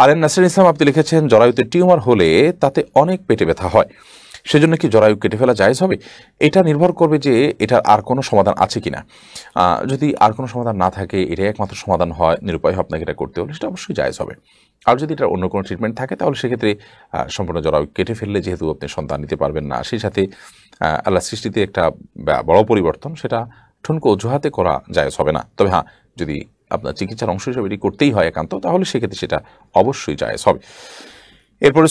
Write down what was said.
আর N Nasir ইসলাম আপনি লিখেছেন জরায়ুতে tumour হলে তাতে অনেক পেটে ব্যথা হয় সেজন্য কি জরায়ু কেটে ফেলা জায়জ হবে এটা নির্ভর করবে যে এটার আর কোনো সমাধান আছে কিনা যদি আর কোনো সমাধান না থাকে এটাই একমাত্র সমাধান হয় নিরুপায় আপনাকে এটা করতে হলে সেটা অবশ্যই জায়জ হবে আর যদি এটার অন্য কোনো ট্রিটমেন্ট থাকে তাহলে সেক্ষেত্রে সম্পূর্ণ জরায়ু কেটে ফেললে যেহেতু আপনি সন্তান নিতে পারবেন না সেই সাথে আল্লাহ সৃষ্টিতে একটা বড় পরিবর্তন সেটা ঠুনকো অজুহাতে করা জায়জ হবে না তবে হ্যাঁ যদি আপনার চিকিৎসার অংশ হিসেবে এটি করতেই হয় একান্ত তাহলে সেক্ষেত্রে সেটা অবশ্যই যায় হবে এরপরে